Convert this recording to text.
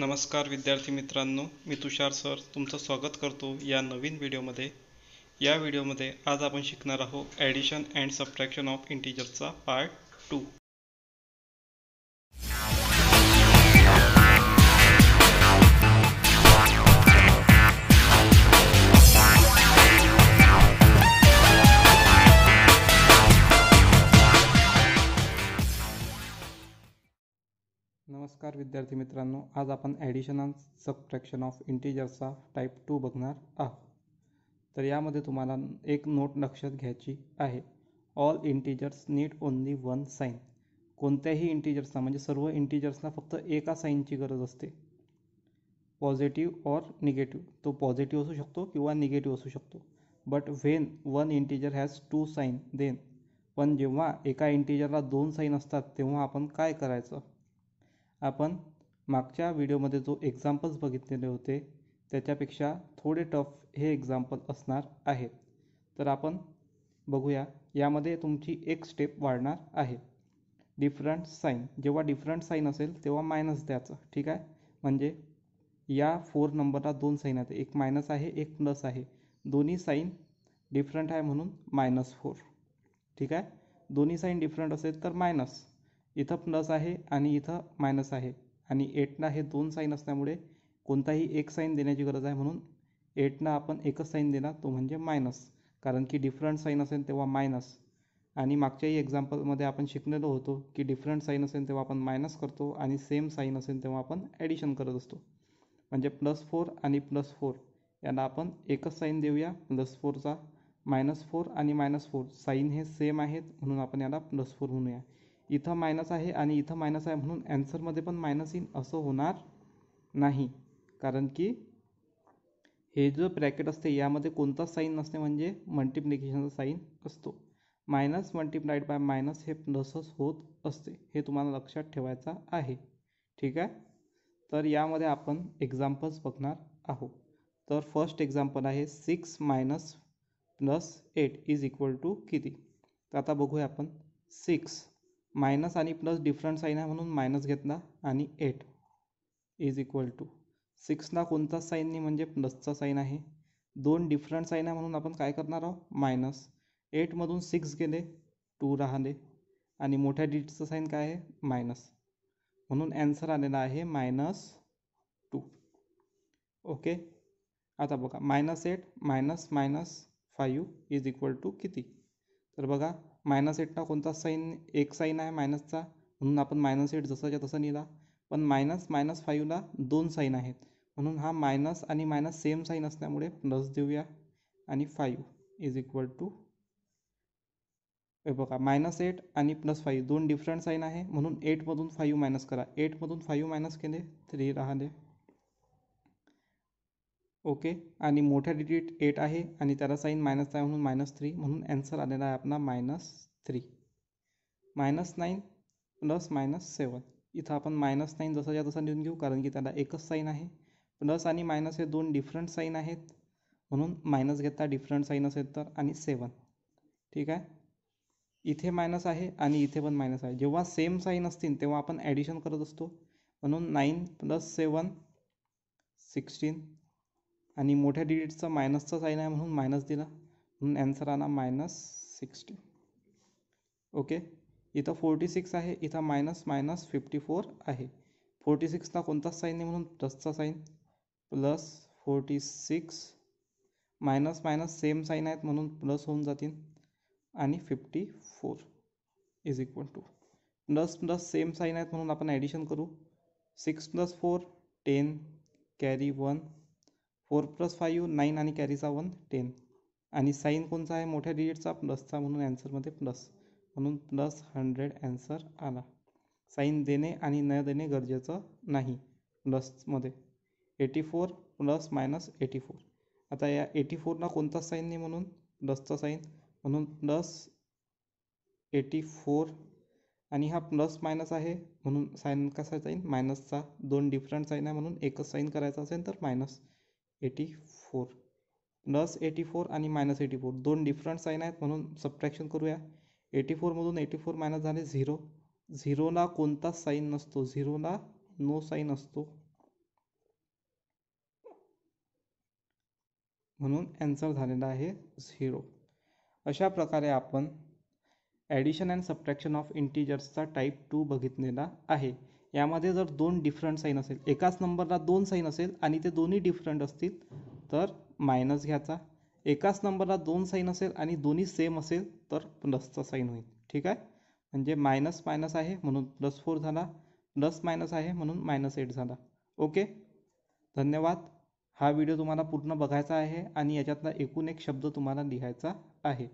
नमस्कार विद्यार्थी मित्रांनो मी तुषार सर तुमचं स्वागत करतो या नवीन व्हिडिओमध्ये या व्हिडिओमध्ये आज आपण शिकणार आहोत ॲडिशन अँड सबट्रॅक्शन ऑफ इंटीजरचा पार्ट टू नमस्कार विद्यार्थी मित्रांनो आज आपण ॲडिशन अँड सबट्रॅक्शन ऑफ इंटिजर्सचा टाईप टू बघणार आहोत तर यामध्ये तुम्हाला एक नोट लक्षात घ्यायची आहे all integers need only one sign कोणत्याही इंटिजर्सला म्हणजे सर्व इंटीजर्सना फक्त एका साईनची गरज असते पॉझिटिव्ह और निगेटिव्ह तो पॉझिटिव्ह असू शकतो किंवा निगेटिव्ह असू शकतो but when one integer has two sign then पण जेव्हा एका इंटिजरला दोन साईन असतात तेव्हा आपण काय करायचं आपण मागच्या व्हिडिओमध्ये जो एक्झाम्पल्स बघितलेले होते त्याच्यापेक्षा थोडे टफ हे एक्झाम्पल असणार आहे तर आपण बघूया यामध्ये तुमची एक स्टेप वाढणार आहे डिफरंट साईन जेव्हा डिफरंट साईन असेल तेव्हा मायनस द्यायचं ठीक आहे म्हणजे या फोर नंबरला दोन साईन आहेत एक मायनस आहे एक प्लस आहे दोन्ही साईन डिफरंट आहे म्हणून मायनस फोर ठीक आहे दोन्ही साईन डिफरंट असेल तर मायनस इथं प्लस आहे आणि इथं मायनस आहे आणि एटना हे दोन साईन असल्यामुळे कोणताही एक साईन देण्याची गरज आहे म्हणून एटना आपण एकच साईन देणार तो म्हणजे मायनस कारण की डिफरंट साईन असेल तेव्हा मायनस आणि मागच्याही एक्झाम्पलमध्ये आपण शिकलेलो होतो की डिफरंट साईन असेल तेव्हा आपण मायनस करतो आणि सेम साईन असेल तेव्हा आपण ॲडिशन करत असतो म्हणजे प्लस फोर आणि प्लस फोर यांना आपण एकच साईन देऊया प्लस फोरचा मायनस फोर आणि मायनस फोर साईन हे सेम आहेत म्हणून आपण याला प्लस फोर म्हणूया इथं मायनस आहे आणि इथं मायनस आहे म्हणून ॲन्सरमध्ये पण मायनस इन असं होणार नाही कारण की हे जो ब्रॅकेट असते यामध्ये कोणताच साईन नसते म्हणजे मल्टिप्लिकेशनचा साईन असतो मायनस मल्टिप्लाइड बाय मायनस हे प्लसच होत असते हे तुम्हाला लक्षात ठेवायचं आहे ठीक आहे तर यामध्ये आपण एक्झाम्पल्स बघणार आहोत तर फर्स्ट एक्झाम्पल आहे six minus plus eight is equal to किती तर आता बघूया आपण सिक्स मायनस आणि प्लस डिफरंट साईन आहे म्हणून मायनस घेतला आणि एट इज इक्वल टू सिक्सला कोणताच साईन नाही म्हणजे प्लसचा साईन आहे दोन डिफरंट साईन आहे म्हणून आपण काय करणार आहोत मायनस एटमधून सिक्स गेले टू राहिले आणि मोठ्या डिटचं साईन काय आहे मायनस म्हणून ॲन्सर आलेला आहे मायनस टू ओके आता बघा minus eight minus minus five is equal to किती तर बघा मायनस एटला कोणता साईन एक साईन आहे मायनसचा म्हणून आपण मायनस एट जसं जसाच्या तसा लिहिला पण मायनस मायनस फाईव्हला दोन साईन आहेत म्हणून हा मायनस आणि मायनस सेम साईन असल्यामुळे प्लस देऊया आणि फाईव्ह इज इक्वल टू हे बघा मायनस एट आणि प्लस फाईव्ह दोन डिफरंट साईन आहे म्हणून एटमधून फाईव्ह मायनस करा एटमधून फाईव्ह मायनस केले थ्री राहिले ओके आणि मोठ्या डिजिट एट आहे आणि त्याला साईन मायनस आहे म्हणून मायनस थ्री म्हणून ॲन्सर आलेला आहे आपला minus three minus nine plus minus seven इथं आपण मायनस नाईन जा तसा लिहून घेऊ कारण की त्याला एकच साईन आहे प्लस आणि मायनस हे दोन डिफरंट साईन आहेत म्हणून मायनस घेता डिफरंट साईन असेल तर आणि सेवन ठीक आहे इथे मायनस आहे आणि इथे पण मायनस आहे जेव्हा सेम साईन असतील तेव्हा आपण ॲडिशन करत असतो म्हणून नाईन प्लस सेवन सिक्स्टीन आणि मोठ्या डिजिटचा मायनसचा साईन आहे म्हणून मायनस दिला म्हणून ॲन्सर आला मायनस सिक्स्टी ओके इथं फोर्टी सिक्स आहे इथं मायनस मायनस फिफ्टी फोर आहे फोर्टी सिक्सला कोणताच साईन नाही म्हणून प्लसचा sign plus forty six minus minus same sign आहेत म्हणून प्लस होऊन जातील आणि fifty four is equal to plus plus same sign आहेत म्हणून आपण ॲडिशन करू six plus four ten carry one four plus five nine आणि कॅरीचा वन टेन आणि साईन कोणचा आहे मोठ्या डिजिटचा प्लसचा म्हणून ॲन्सरमध्ये प्लस म्हणून प्लस हंड्रेड ॲन्सर आला साईन देणे आणि न देणे गरजेचं नाही प्लसमध्ये eighty four plus minus eighty four आता या एटी फोरला कोणताच साईन नाही म्हणून प्लसचा साईन म्हणून प्लस एटी फोर आणि हा प्लस मायनस आहे म्हणून साईन कसा जाईल मायनसचा दोन डिफरंट साईन आहे म्हणून एकच साईन करायचा असेल तर minus eighty four plus eighty four आणि मायनस एटी फोर दोन डिफरंट साईन आहेत म्हणून सबट्रॅक्शन करूया एटी फोरमधून एटी फोर मायनस झाले झिरो झिरोला कोणता साईन नसतो झिरोला नो साईन असतो म्हणून ॲन्सर झालेला आहे झिरो अशा प्रकारे आपण ॲडिशन अँड सबट्रॅक्शन ऑफ इंटिजर्सचा टाईप टू बघितलेला आहे यामध्ये जर दोन डिफरंट साईन असेल एकाच नंबरला दोन साईन असेल आणि ते दोन्ही डिफरंट असतील तर मायनस घ्यायचा एकाच नंबरला दोन साईन असेल आणि दोन्ही सेम असेल तर प्लसचा साईन होईल ठीक आहे म्हणजे मायनस मायनस आहे म्हणून प्लस फोर झाला प्लस मायनस आहे म्हणून मायनस एट झाला ओके धन्यवाद हा व्हिडिओ तुम्हाला पूर्ण बघायचा आहे आणि याच्यातला एकूण एक शब्द तुम्हाला लिहायचा आहे